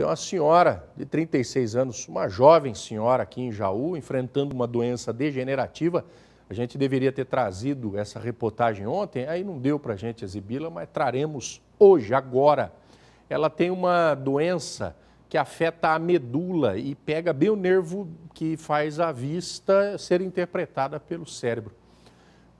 Tem uma senhora de 36 anos, uma jovem senhora aqui em Jaú, enfrentando uma doença degenerativa. A gente deveria ter trazido essa reportagem ontem, aí não deu para a gente exibi-la, mas traremos hoje, agora. Ela tem uma doença que afeta a medula e pega bem o nervo que faz a vista ser interpretada pelo cérebro.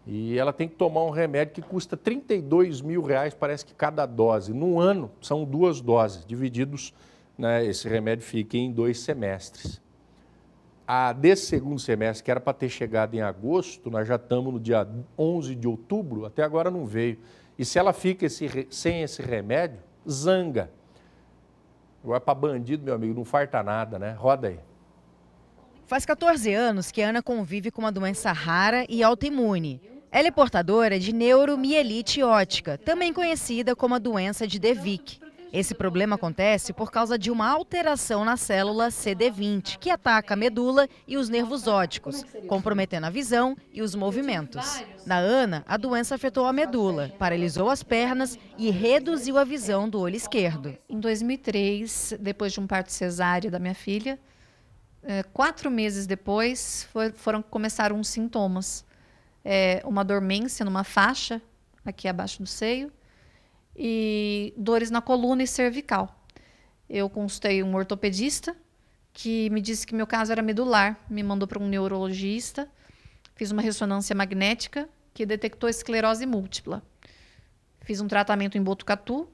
E ela tem que tomar um remédio que custa 32 mil reais, parece que cada dose. no ano, são duas doses, divididos né, esse remédio fica em dois semestres. A desse segundo semestre, que era para ter chegado em agosto, nós já estamos no dia 11 de outubro, até agora não veio. E se ela fica esse, sem esse remédio, zanga. Agora, para bandido, meu amigo, não farta nada, né? Roda aí. Faz 14 anos que Ana convive com uma doença rara e autoimune. Ela é portadora de neuromielite ótica, também conhecida como a doença de DeVic. Esse problema acontece por causa de uma alteração na célula CD20, que ataca a medula e os nervos óticos, é comprometendo a visão e os movimentos. Na Ana, a doença afetou a medula, paralisou as pernas e reduziu a visão do olho esquerdo. Em 2003, depois de um parto cesáreo da minha filha, eh, quatro meses depois foram começaram uns sintomas. Eh, uma dormência numa faixa aqui abaixo do seio, e dores na coluna e cervical. Eu consultei um ortopedista que me disse que meu caso era medular, me mandou para um neurologista, fiz uma ressonância magnética que detectou esclerose múltipla. Fiz um tratamento em Botucatu,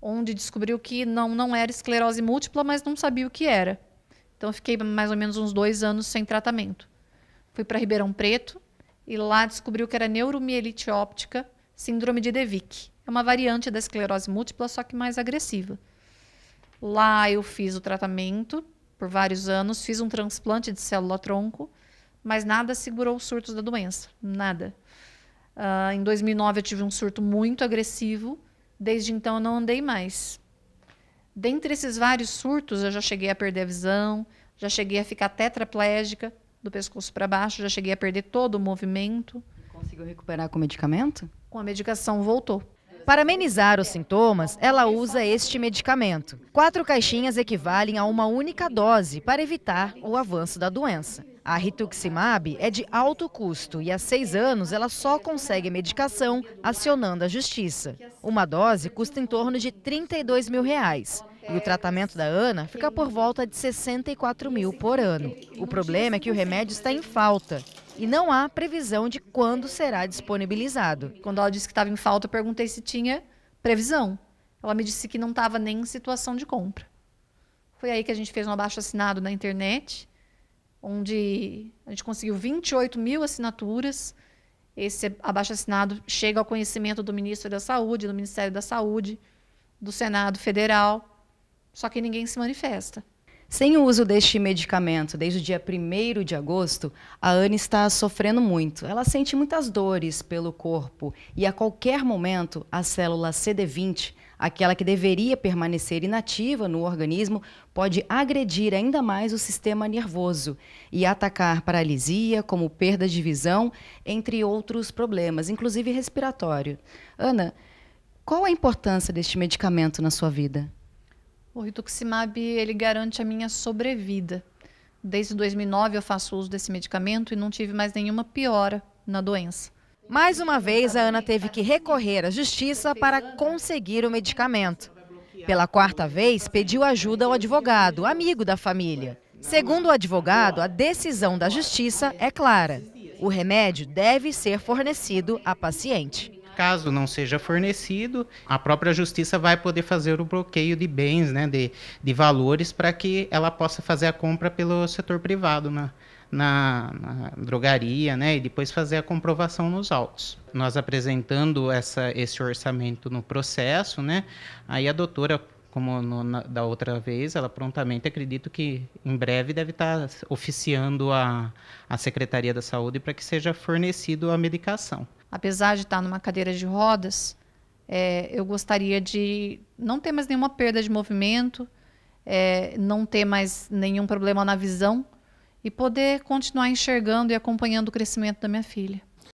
onde descobriu que não, não era esclerose múltipla, mas não sabia o que era. Então fiquei mais ou menos uns dois anos sem tratamento. Fui para Ribeirão Preto e lá descobriu que era neuromielite óptica, síndrome de Devic. É uma variante da esclerose múltipla, só que mais agressiva. Lá eu fiz o tratamento por vários anos, fiz um transplante de célula-tronco, mas nada segurou os surtos da doença, nada. Uh, em 2009 eu tive um surto muito agressivo, desde então eu não andei mais. Dentre esses vários surtos, eu já cheguei a perder a visão, já cheguei a ficar tetraplégica, do pescoço para baixo, já cheguei a perder todo o movimento. Conseguiu recuperar com medicamento? Com a medicação voltou. Para amenizar os sintomas, ela usa este medicamento. Quatro caixinhas equivalem a uma única dose para evitar o avanço da doença. A rituximab é de alto custo e há seis anos ela só consegue medicação acionando a justiça. Uma dose custa em torno de 32 mil reais. E o tratamento da Ana fica por volta de 64 mil por ano. O problema é que o remédio está em falta e não há previsão de quando será disponibilizado. Quando ela disse que estava em falta, eu perguntei se tinha previsão. Ela me disse que não estava nem em situação de compra. Foi aí que a gente fez um abaixo assinado na internet, onde a gente conseguiu 28 mil assinaturas. Esse abaixo assinado chega ao conhecimento do ministro da Saúde, do Ministério da Saúde, do Senado Federal, só que ninguém se manifesta. Sem o uso deste medicamento desde o dia 1 de agosto, a Anne está sofrendo muito. Ela sente muitas dores pelo corpo e a qualquer momento a célula CD20, aquela que deveria permanecer inativa no organismo, pode agredir ainda mais o sistema nervoso e atacar paralisia, como perda de visão, entre outros problemas, inclusive respiratório. Ana, qual a importância deste medicamento na sua vida? O rituximab, ele garante a minha sobrevida. Desde 2009 eu faço uso desse medicamento e não tive mais nenhuma piora na doença. Mais uma vez, a Ana teve que recorrer à justiça para conseguir o medicamento. Pela quarta vez, pediu ajuda ao advogado, amigo da família. Segundo o advogado, a decisão da justiça é clara. O remédio deve ser fornecido à paciente. Caso não seja fornecido, a própria justiça vai poder fazer o bloqueio de bens, né, de, de valores, para que ela possa fazer a compra pelo setor privado na, na, na drogaria, né, e depois fazer a comprovação nos autos. Nós apresentando essa, esse orçamento no processo, né, aí a doutora como no, na, da outra vez, ela prontamente acredito que em breve deve estar tá oficiando a, a Secretaria da Saúde para que seja fornecido a medicação apesar de estar tá numa cadeira de rodas, é, eu gostaria de não ter mais nenhuma perda de movimento, é, não ter mais nenhum problema na visão e poder continuar enxergando e acompanhando o crescimento da minha filha.